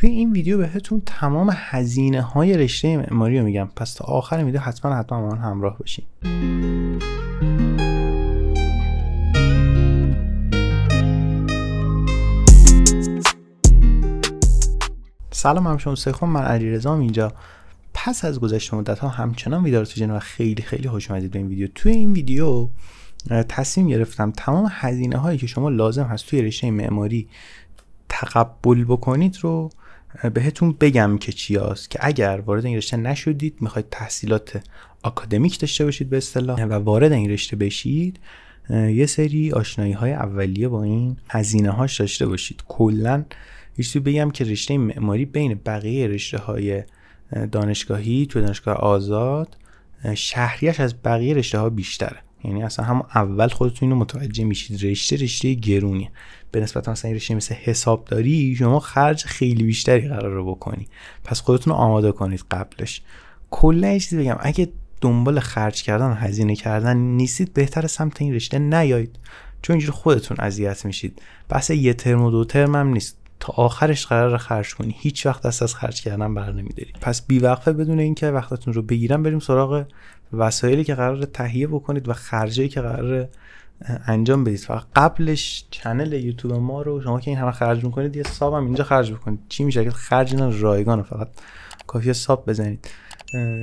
توی این ویدیو بهتون تمام هزینه های رشته معماری رو میگم پس تا آخر ویدیو حتما حتما با من همراه باشین سلام هم شما سخون من رزام اینجا پس از گذشته مدت ها همچنان ویدارتوژن و خیلی خیلی خوش به این ویدیو توی این ویدیو تصمیم گرفتم تمام هزینه هایی که شما لازم هست توی رشته معماری تقبل بکنید رو بهتون بگم که چی هست که اگر وارد این رشته نشدید میخواید تحصیلات اکادمیک داشته باشید به اصطلاح و وارد این رشته بشید یه سری آشنایی های اولیه با این هزینه هاش داشته باشید کلا یه بگم که رشته معماری بین بقیه رشته های دانشگاهی تو دانشگاه آزاد شهریش از بقیه رشته ها بیشتره یعنی اصلا هم اول خودتون اینو متوجه میشید رشته رشته گرونیه به نسبت مثلا رشته مثل حسابداری شما خرج خیلی بیشتری قرار بکنی پس خودتون رو آماده کنید قبلش کلا یه چیزی بگم اگه دنبال خرج کردن هزینه کردن نیستید بهتر سمت این رشته نیایید چون اینجوری خودتون اذیت میشید بحث یه ترم و دو ترم هم نیست تا آخرش قرار خرج کنی هیچ وقت دست از خرج کردن بر نمیداری پس بیوقفه بدون اینکه وقتتون رو بگیرم بریم سراغ وسایلی که قرار تهیه بکنید و خرجایی که قرار انجام بدید فقط قبلش چنل یوتیوب ما رو شما که این همه خرج میکنید یه ساب هم اینجا خرج بکنید چی میشه که خرج اینا رایگان فقط کافیه ساب بزنید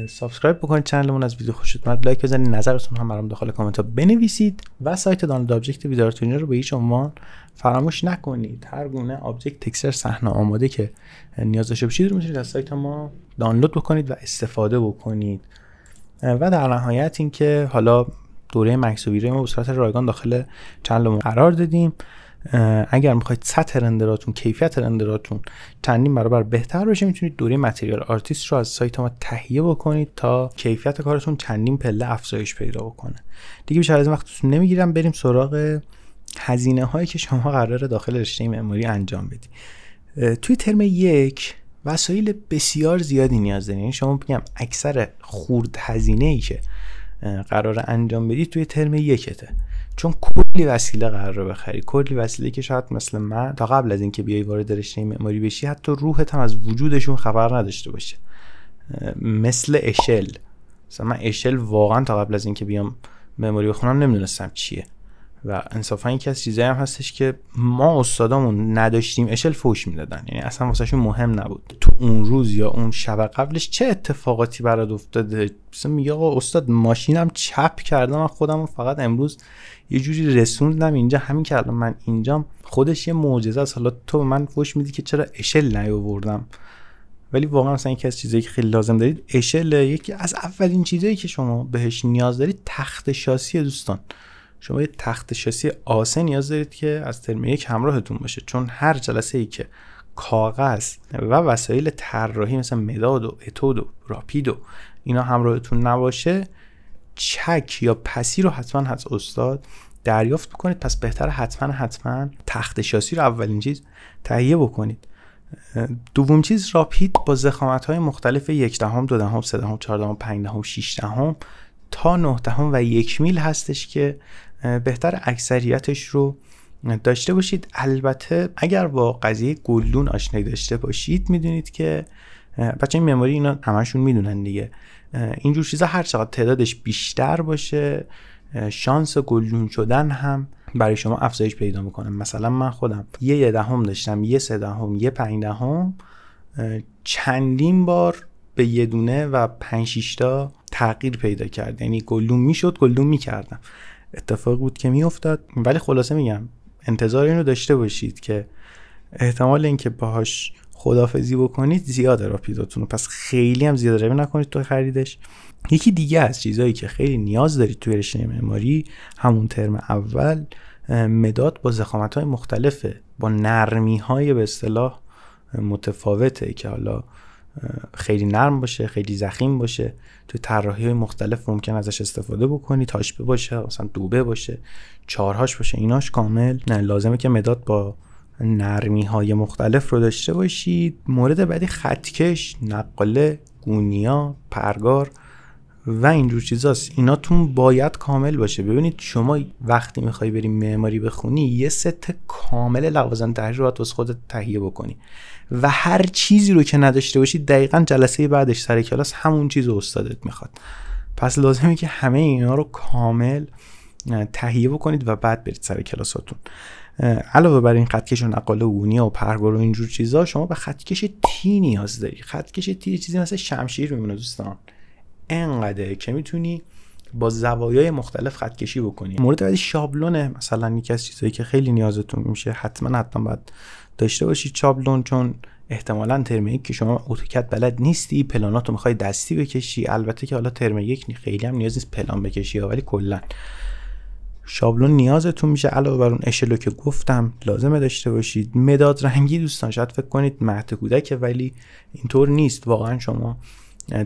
سابسکرایب بکنید چنلمون از ویدیو خوشت اومد لایک بزنید نظرتون هم برام داخل کامنت ها بنویسید و سایت دانلود آبجکت ویدارتون رو به هیچ عنوان فراموش نکنید هر گونه آبجکت تکسچر صحنه آماده که نیاز داشته باشید رو میتونید از سایت ما دانلود بکنید و استفاده بکنید و در نهایت اینکه حالا دوره مکسوبی ما به صورت رایگان داخل ما قرار دادیم اگر میخواید سطح رندراتون کیفیت رندراتون چندین برابر بهتر بشه میتونید دوره متریال آرتیست رو از سایت ما تهیه بکنید تا کیفیت کارتون چندین پله افزایش پیدا بکنه دیگه بیشتر از وقتتون نمیگیرم بریم سراغ هزینه هایی که شما قرار داخل رشته معماری انجام بدی توی ترم یک وسایل بسیار زیادی نیاز دارین یعنی شما میگم اکثر خورد هزینه ای که قرار انجام بدی توی ترم یکته چون کلی وسیله قرار بخری کلی وسیله که شاید مثل من تا قبل از اینکه بیای وارد رشته معماری بشی حتی روحت هم از وجودشون خبر نداشته باشه مثل اشل مثلا من اشل واقعا تا قبل از اینکه بیام معماری بخونم نمیدونستم چیه و انصافا یکی از چیزایی هم هستش که ما استادامون نداشتیم اشل فوش میدادن یعنی اصلا واسهشون مهم نبود تو اون روز یا اون شب قبلش چه اتفاقاتی برات افتاده مثلا میگه آقا استاد ماشینم چپ کردم من خودم فقط امروز یه جوری رسوندم اینجا همین که الان من اینجام خودش یه معجزه است حالا تو من فوش میدی که چرا اشل نیاوردم ولی واقعا مثلا یکی از چیزایی که خیلی لازم دارید اشل یکی از اولین چیزایی که شما بهش نیاز دارید تخت شاسی دوستان شما یه تخت شاسی آسه نیاز دارید که از ترم یک همراهتون باشه چون هر جلسه ای که کاغذ و وسایل طراحی مثل مداد و اتود و راپید و اینا همراهتون نباشه چک یا پسی رو حتما از استاد دریافت بکنید پس بهتر حتما حتما تخت شاسی رو اولین چیز تهیه بکنید دوم چیز راپید با زخامت های مختلف یک دهم، دو دهم، سه دهم، چهار دهم، پنج دهم، دهم تا نه دهم و یک میل هستش که بهتر اکثریتش رو داشته باشید البته اگر با قضیه گلدون آشنایی داشته باشید میدونید که بچه این مموری اینا همشون میدونن دیگه اینجور چیزا هر چقدر تعدادش بیشتر باشه شانس گلدون شدن هم برای شما افزایش پیدا میکنه مثلا من خودم یه یه دهم داشتم یه سه دهم یه پنج دهم چندین بار به یه دونه و پنج تا تغییر پیدا کرد یعنی گلدون میشد گلدون میکردم اتفاق بود که میافتاد ولی خلاصه میگم انتظار اینو داشته باشید که احتمال اینکه باهاش خدافزی بکنید زیاده راپیداتون رو پس خیلی هم زیاد روی نکنید تو خریدش یکی دیگه از چیزهایی که خیلی نیاز دارید توی رشته معماری همون ترم اول مداد با زخامت های مختلفه با نرمی های به اصطلاح متفاوته که حالا خیلی نرم باشه خیلی زخیم باشه تو طراحی های مختلف ممکن ازش استفاده بکنی تاشبه باشه مثلا دوبه باشه چارهاش باشه ایناش کامل نه لازمه که مداد با نرمی های مختلف رو داشته باشید مورد بعدی خطکش نقاله گونیا پرگار و اینجور چیزاست ایناتون باید کامل باشه ببینید شما وقتی میخوای بری معماری بخونی یه ست کامل لوازم تحریر باید خودت تهیه بکنی و هر چیزی رو که نداشته باشید دقیقا جلسه بعدش سر کلاس همون چیز رو استادت میخواد پس لازمه که همه اینا رو کامل تهیه بکنید و بعد برید سر کلاساتون علاوه بر این خطکش و نقال اونی و پرگار و اینجور چیزا شما به خطکش تی نیاز دارید. خطکش تی چیزی مثل شمشیر میمونه دوستان انقدره که میتونی با زوایای مختلف خط کشی بکنی مورد بعدی شابلونه مثلا یکی از چیزایی که خیلی نیازتون میشه حتما حتما باید داشته باشید شابلون چون احتمالا ترم که شما اتوکت بلد نیستی پلاناتو میخوای دستی بکشی البته که حالا ترم یک خیلی هم نیاز نیست پلان بکشی ولی کلا شابلون نیازتون میشه علاوه بر اون اشلو که گفتم لازمه داشته باشید مداد رنگی دوستان شاید فکر کنید مهد کودک ولی اینطور نیست واقعا شما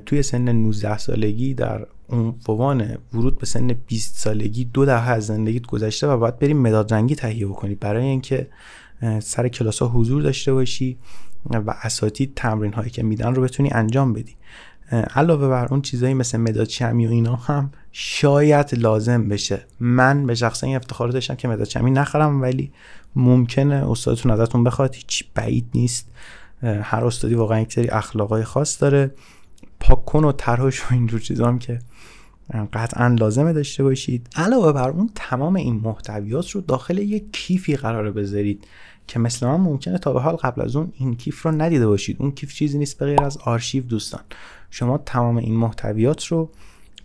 توی سن 19 سالگی در اون عنوان ورود به سن 20 سالگی دو دهه از زندگیت گذشته و باید بریم مداد رنگی تهیه بکنی برای اینکه سر کلاس ها حضور داشته باشی و اساتید تمرین هایی که میدن رو بتونی انجام بدی علاوه بر اون چیزایی مثل مداد چمی و اینا هم شاید لازم بشه من به شخصه این افتخار داشتم که مداد چمی نخرم ولی ممکنه استادتون ازتون بخواد هیچ بعید نیست هر استادی واقعا یک سری اخلاقای خاص داره پاک کن و طرحش و اینجور چیزا هم که قطعا لازمه داشته باشید علاوه بر اون تمام این محتویات رو داخل یک کیفی قرار بذارید که مثل من ممکنه تا به حال قبل از اون این کیف رو ندیده باشید اون کیف چیزی نیست بغیر از آرشیو دوستان شما تمام این محتویات رو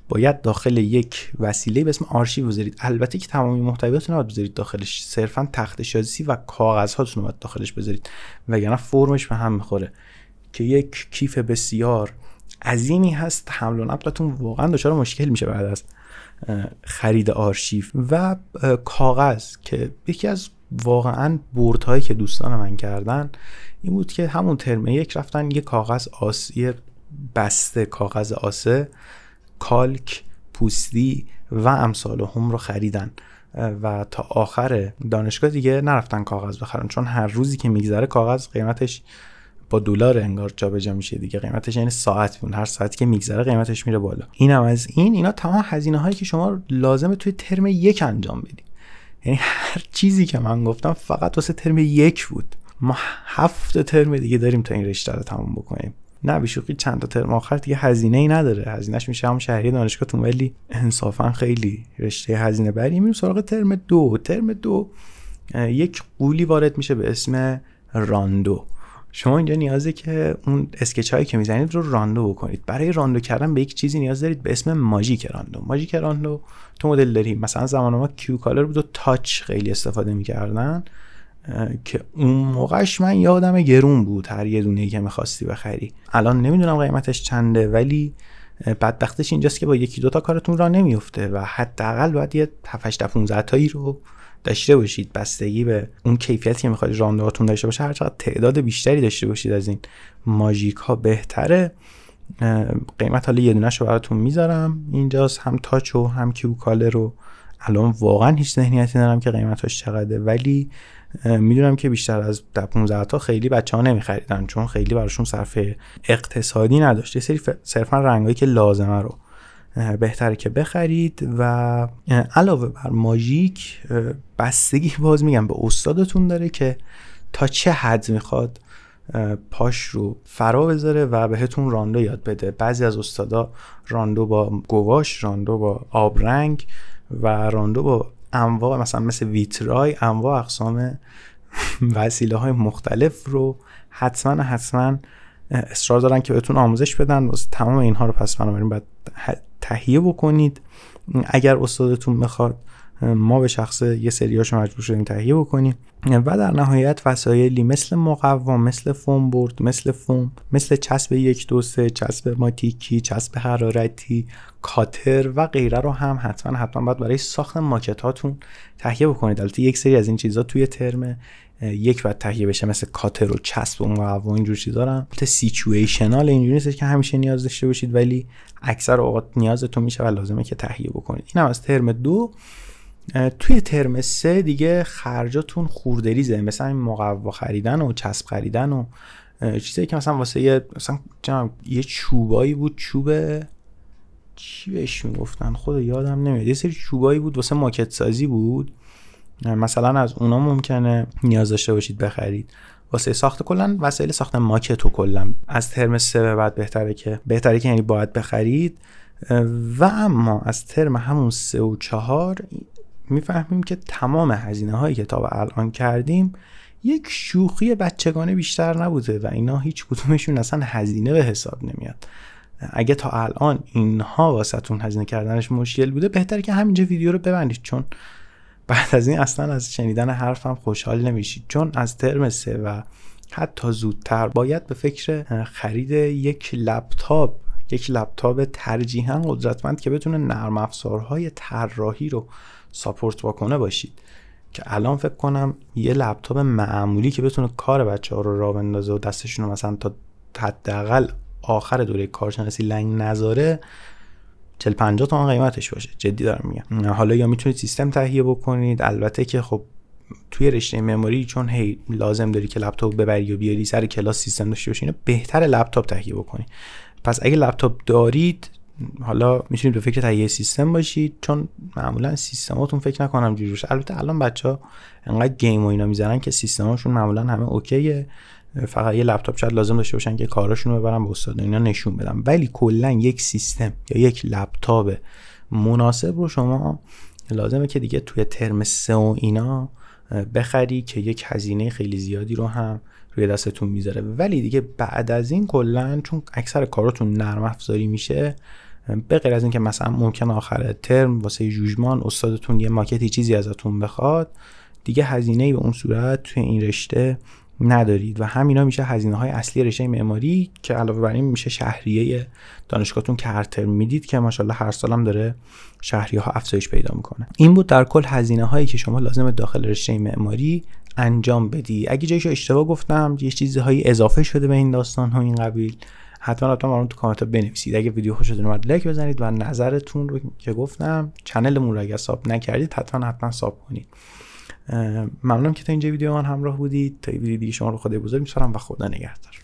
باید داخل یک وسیله به اسم آرشیو بذارید البته که این محتویات رو بذارید داخلش صرفا تخت شازیسی و کاغذ هاتون رو داخلش بذارید وگرنه فرمش به هم میخوره که یک کیف بسیار عظیمی هست حمل و نقلتون واقعا دچار مشکل میشه بعد از خرید آرشیو و کاغذ که یکی از واقعا بورت هایی که دوستان من کردن این بود که همون ترم یک رفتن یه کاغذ آس بسته کاغذ آسه کالک پوستی و امثال هم رو خریدن و تا آخر دانشگاه دیگه نرفتن کاغذ بخرن چون هر روزی که میگذره کاغذ قیمتش دلار انگار جابجا میشه دیگه قیمتش یعنی ساعت اون هر ساعتی که میگذره قیمتش میره بالا اینم از این اینا تمام هزینه هایی که شما لازمه توی ترم یک انجام بدید یعنی هر چیزی که من گفتم فقط واسه ترم یک بود ما هفت ترم دیگه داریم تا این رشته رو تموم بکنیم نه چند تا ترم آخر دیگه هزینه ای نداره هزینهش میشه هم شهری دانشگاهتون ولی انصافا خیلی رشته هزینه بری میریم سراغ ترم دو ترم دو یک قولی وارد میشه به اسم راندو شما اینجا نیازه که اون اسکچ هایی که میزنید رو راندو بکنید برای راندو کردن به یک چیزی نیاز دارید به اسم ماژیک راندو ماژیک راندو تو مدل داریم مثلا زمان ما کیو کالر بود و تاچ خیلی استفاده میکردن که اون موقعش من یادم گرون بود هر یه دونه که میخواستی بخری الان نمیدونم قیمتش چنده ولی بدبختش اینجاست که با یکی دوتا کارتون را نمیفته و حداقل باید یه 7 15 تایی رو داشته باشید بستگی به اون کیفیتی که میخواید راندهاتون داشته باشه هر چقدر تعداد بیشتری داشته باشید از این ماژیک ها بهتره قیمت حالا یه دونش رو براتون میذارم اینجاست هم تاچ و هم کیو کاله رو الان واقعا هیچ ذهنیتی ندارم که قیمتاش چقدره ولی میدونم که بیشتر از 15 تا خیلی بچه ها نمیخریدن چون خیلی براشون صرف اقتصادی نداشته یه صرفا رنگایی که لازمه رو بهتره که بخرید و علاوه بر ماژیک بستگی باز میگم به استادتون داره که تا چه حد میخواد پاش رو فرا بذاره و بهتون راندو یاد بده بعضی از استادا راندو با گواش راندو با آبرنگ و راندو با انواع مثلا مثل ویترای انواع اقسام وسیله های مختلف رو حتما حتما اصرار دارن که بهتون آموزش بدن واسه تمام اینها رو پس بنابراین باید تهیه بکنید اگر استادتون میخواد ما به شخص یه سریاش مجبور شدیم تهیه بکنیم و در نهایت وسایلی مثل مقوا مثل فوم برد مثل فوم مثل چسب یک دو سه چسب ماتیکی چسب حرارتی کاتر و غیره رو هم حتما حتما باید برای ساخت ماکت هاتون تهیه بکنید البته یک سری از این چیزها توی ترم یک بعد تهیه بشه مثل کاتر و چسب و مقوا و اینجور چیزا دارم سیچویشنال اینجوری نیست که همیشه نیاز داشته باشید ولی اکثر اوقات نیازتون میشه و لازمه که تهیه بکنید اینم از ترم دو توی ترم سه دیگه خرجاتون خوردریزه مثلا این مقوا خریدن و چسب خریدن و چیزی که مثلا واسه یه مثلا یه چوبایی بود چوب چی بهش میگفتن خود یادم نمیاد یه سری چوبایی بود واسه ماکت سازی بود مثلا از اونا ممکنه نیاز داشته باشید بخرید واسه ساخت کلا وسایل ساخت ماکت و کلا از ترم سه به بعد بهتره که بهتره که یعنی باید بخرید و اما از ترم همون سه و چهار میفهمیم که تمام هزینه هایی که تا الان کردیم یک شوخی بچگانه بیشتر نبوده و اینا هیچ کدومشون اصلا هزینه به حساب نمیاد اگه تا الان اینها واسهتون هزینه کردنش مشکل بوده بهتره که همینجا ویدیو رو ببندید چون بعد از این اصلا از شنیدن حرفم خوشحال نمیشید چون از ترم سه و حتی زودتر باید به فکر خرید یک لپتاپ یک لپتاپ ترجیحا قدرتمند که بتونه نرم افزارهای طراحی رو ساپورت بکنه باشید که الان فکر کنم یه لپتاپ معمولی که بتونه کار بچه ها رو راه بندازه و دستشون رو مثلا تا حداقل آخر دوره کارشناسی لنگ نذاره 40 50 تومن قیمتش باشه جدی دارم میگم حالا یا میتونید سیستم تهیه بکنید البته که خب توی رشته مموری چون هی لازم داری که لپتاپ ببری و بیاری سر کلاس سیستم داشته باشی اینو بهتر لپتاپ تهیه بکنید پس اگه لپتاپ دارید حالا میتونید به فکر تهیه سیستم باشید چون معمولا سیستماتون فکر نکنم جوری البته الان بچه ها انقدر گیم و اینا میزنن که سیستماشون معمولا همه اوکیه فقط یه لپتاپ شاید لازم داشته باشن که کاراشون رو ببرن به استاد اینا نشون بدم ولی کلا یک سیستم یا یک لپتاپ مناسب رو شما لازمه که دیگه توی ترم سه و اینا بخری که یک هزینه خیلی زیادی رو هم روی دستتون میذاره ولی دیگه بعد از این کلا چون اکثر کاراتون نرم افزاری میشه به غیر از اینکه مثلا ممکن آخر ترم واسه جوجمان استادتون یه ماکتی چیزی ازتون بخواد دیگه هزینه به اون صورت توی این رشته ندارید و همینا میشه هزینه های اصلی رشته معماری که علاوه بر این میشه شهریه دانشگاهتون که هر ترم میدید که ماشاءالله هر سالم داره شهریه ها افزایش پیدا میکنه این بود در کل هزینه هایی که شما لازم داخل رشته معماری انجام بدی اگه جایشو اشتباه گفتم یه چیزهایی اضافه شده به این داستان ها این قبیل حتما حتما برام تو کامنت بنویسید اگه ویدیو خوشتون اومد لایک بزنید و نظرتون رو که گفتم چنلمون رو اگه ساب نکردید حتما حتما ساب کنید ممنونم که تا اینجا ویدیو من همراه بودید تا ویدیو دیگه شما رو خدا بزرگ میسپارم و خدا نگهدار